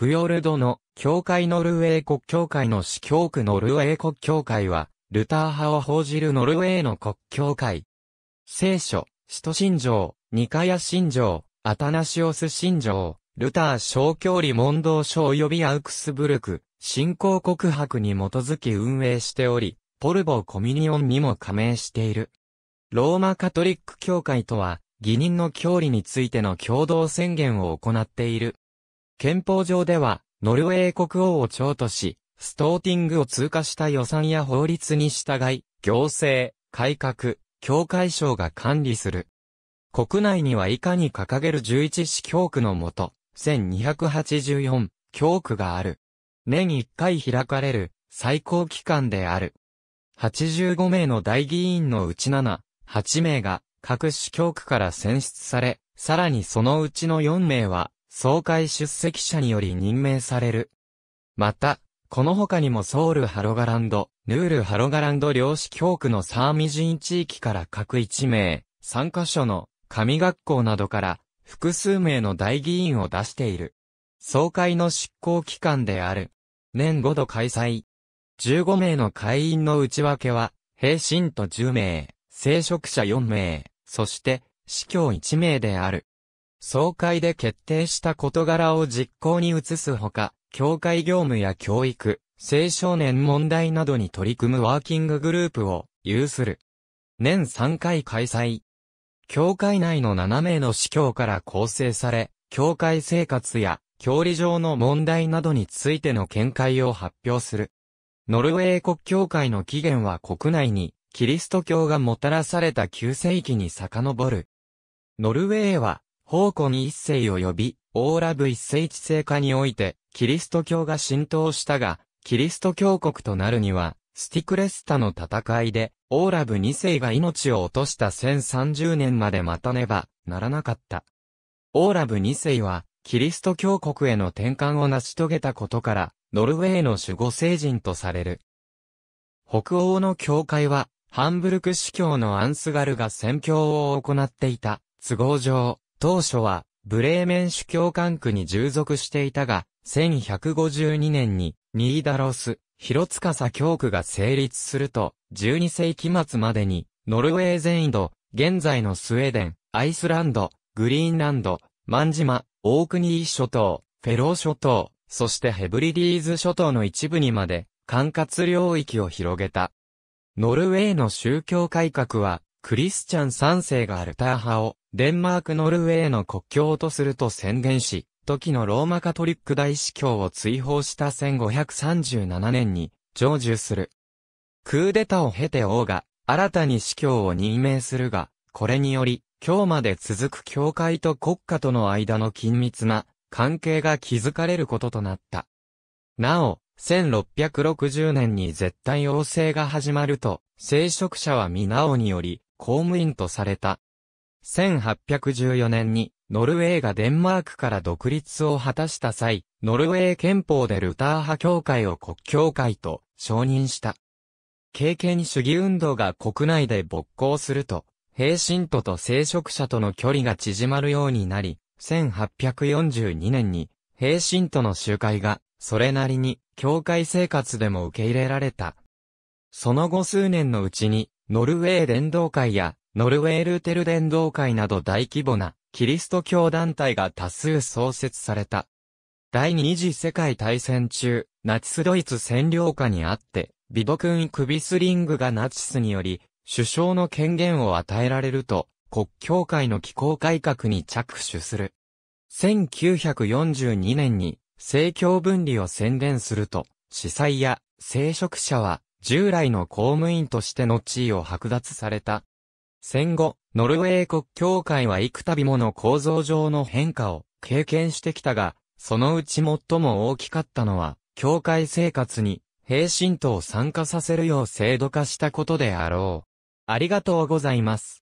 フヨルドの教会ノルウェー国教会の司教区ノルウェー国教会は、ルター派を報じるノルウェーの国教会。聖書、使徒信条、ニカヤ信条、アタナシオス信条、ルター小教理問答書及びアウクスブルク、信仰告白に基づき運営しており、ポルボコミニオンにも加盟している。ローマカトリック教会とは、義人の教理についての共同宣言を行っている。憲法上では、ノルウェー国王を長とし、ストーティングを通過した予算や法律に従い、行政、改革、教会省が管理する。国内には以下に掲げる11市教区のもと、1284教区がある。年1回開かれる最高機関である。85名の大議員のうち7、8名が各市教区から選出され、さらにそのうちの4名は総会出席者により任命される。また、この他にもソウルハロガランド、ヌールハロガランド漁師。教区のサーミ人地域から各1名、3カ所の神学校などから複数名の大議員を出している。総会の執行機関である。年5度開催。15名の会員の内訳は、平信徒10名、聖職者4名、そして、司教1名である。総会で決定した事柄を実行に移すほか、教会業務や教育、青少年問題などに取り組むワーキンググループを有する。年3回開催。教会内の7名の司教から構成され、教会生活や教理上の問題などについての見解を発表する。ノルウェー国教会の起源は国内にキリスト教がもたらされた9世紀に遡る。ノルウェーは宝庫に一世を呼び、オーラブ一世一性化において、キリスト教が浸透したが、キリスト教国となるには、スティクレスタの戦いで、オーラブ二世が命を落とした1030年まで待たねばならなかった。オーラブ二世は、キリスト教国への転換を成し遂げたことから、ノルウェーの守護聖人とされる。北欧の教会は、ハンブルク司教のアンスガルが宣教を行っていた、都合上、当初は、ブレーメン主教管区に従属していたが、1152年に、ニーダロス、広サ教区が成立すると、12世紀末までに、ノルウェー全緯度、現在のスウェーデン、アイスランド、グリーンランド、マンジマ、オークニー諸島、フェロー諸島、そしてヘブリディーズ諸島の一部にまで、管轄領域を広げた。ノルウェーの宗教改革は、クリスチャン三世がアルター派をデンマーク・ノルウェーの国境とすると宣言し、時のローマカトリック大司教を追放した1537年に成就する。クーデタを経て王が新たに司教を任命するが、これにより、今日まで続く教会と国家との間の緊密な関係が築かれることとなった。なお、1660年に絶対王政が始まると、聖職者は皆王により、公務員とされた。1814年に、ノルウェーがデンマークから独立を果たした際、ノルウェー憲法でルター派教会を国教会と承認した。経験主義運動が国内で勃興すると、平信徒と聖職者との距離が縮まるようになり、1842年に、平信徒の集会が、それなりに、教会生活でも受け入れられた。その後数年のうちに、ノルウェー伝道会や、ノルウェールーテル伝道会など大規模な、キリスト教団体が多数創設された。第二次世界大戦中、ナチスドイツ占領下にあって、ビド君クビスリングがナチスにより、首相の権限を与えられると、国教会の機構改革に着手する。1942年に、政教分離を宣伝すると、司祭や聖職者は従来の公務員としての地位を剥奪された。戦後、ノルウェー国教会は幾度もの構造上の変化を経験してきたが、そのうち最も大きかったのは、教会生活に、平信徒を参加させるよう制度化したことであろう。ありがとうございます。